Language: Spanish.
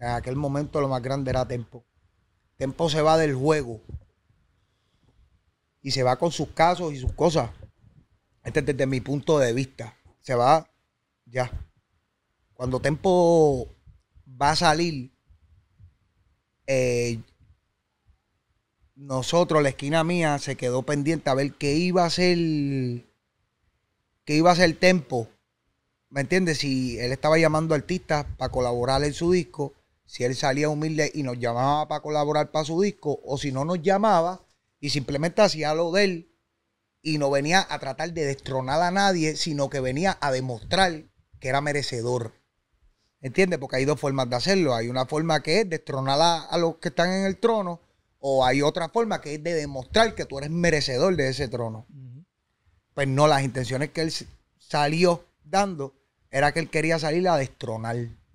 En aquel momento lo más grande era Tempo. Tempo se va del juego. Y se va con sus casos y sus cosas. Este desde mi punto de vista. Se va ya. Cuando Tempo va a salir, eh, nosotros, la esquina mía, se quedó pendiente a ver qué iba a hacer. Qué iba a hacer Tempo. ¿Me entiendes? Si él estaba llamando artistas para colaborar en su disco si él salía humilde y nos llamaba para colaborar para su disco, o si no nos llamaba y simplemente hacía lo de él y no venía a tratar de destronar a nadie, sino que venía a demostrar que era merecedor. ¿Entiendes? Porque hay dos formas de hacerlo. Hay una forma que es destronar a, los que están en el trono, o hay otra forma que es de demostrar que tú eres merecedor de ese trono. Pues no, las intenciones que él salió dando era que él quería salir a destronar.